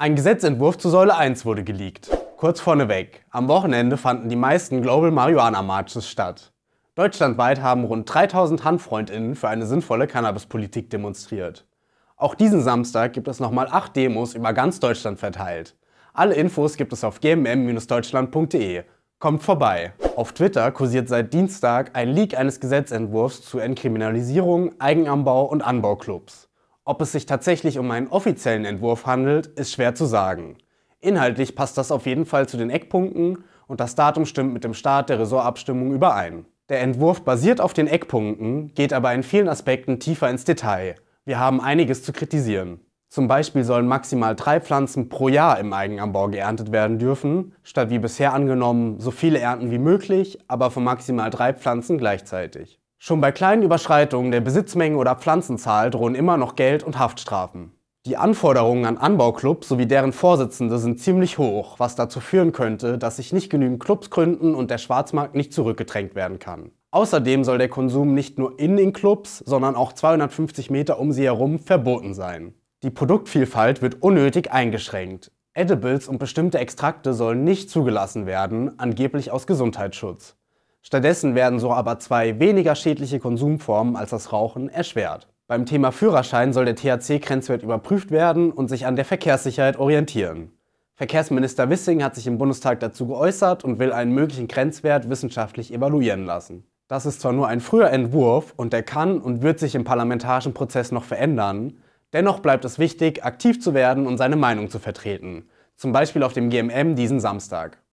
Ein Gesetzentwurf zu Säule 1 wurde geleakt. Kurz vorneweg, am Wochenende fanden die meisten Global Marihuana Marches statt. Deutschlandweit haben rund 3000 HandfreundInnen für eine sinnvolle Cannabispolitik demonstriert. Auch diesen Samstag gibt es nochmal 8 Demos über ganz Deutschland verteilt. Alle Infos gibt es auf gmm-deutschland.de. Kommt vorbei! Auf Twitter kursiert seit Dienstag ein Leak eines Gesetzentwurfs zur Entkriminalisierung, Eigenanbau und Anbauclubs. Ob es sich tatsächlich um einen offiziellen Entwurf handelt, ist schwer zu sagen. Inhaltlich passt das auf jeden Fall zu den Eckpunkten und das Datum stimmt mit dem Start der Ressortabstimmung überein. Der Entwurf basiert auf den Eckpunkten, geht aber in vielen Aspekten tiefer ins Detail. Wir haben einiges zu kritisieren. Zum Beispiel sollen maximal drei Pflanzen pro Jahr im Eigenanbau geerntet werden dürfen, statt wie bisher angenommen so viele Ernten wie möglich, aber von maximal drei Pflanzen gleichzeitig. Schon bei kleinen Überschreitungen der Besitzmenge oder Pflanzenzahl drohen immer noch Geld und Haftstrafen. Die Anforderungen an Anbauclubs sowie deren Vorsitzende sind ziemlich hoch, was dazu führen könnte, dass sich nicht genügend Clubs gründen und der Schwarzmarkt nicht zurückgedrängt werden kann. Außerdem soll der Konsum nicht nur in den Clubs, sondern auch 250 Meter um sie herum verboten sein. Die Produktvielfalt wird unnötig eingeschränkt. Edibles und bestimmte Extrakte sollen nicht zugelassen werden, angeblich aus Gesundheitsschutz. Stattdessen werden so aber zwei weniger schädliche Konsumformen als das Rauchen erschwert. Beim Thema Führerschein soll der THC-Grenzwert überprüft werden und sich an der Verkehrssicherheit orientieren. Verkehrsminister Wissing hat sich im Bundestag dazu geäußert und will einen möglichen Grenzwert wissenschaftlich evaluieren lassen. Das ist zwar nur ein früher Entwurf und der kann und wird sich im parlamentarischen Prozess noch verändern, dennoch bleibt es wichtig, aktiv zu werden und seine Meinung zu vertreten. Zum Beispiel auf dem GMM diesen Samstag.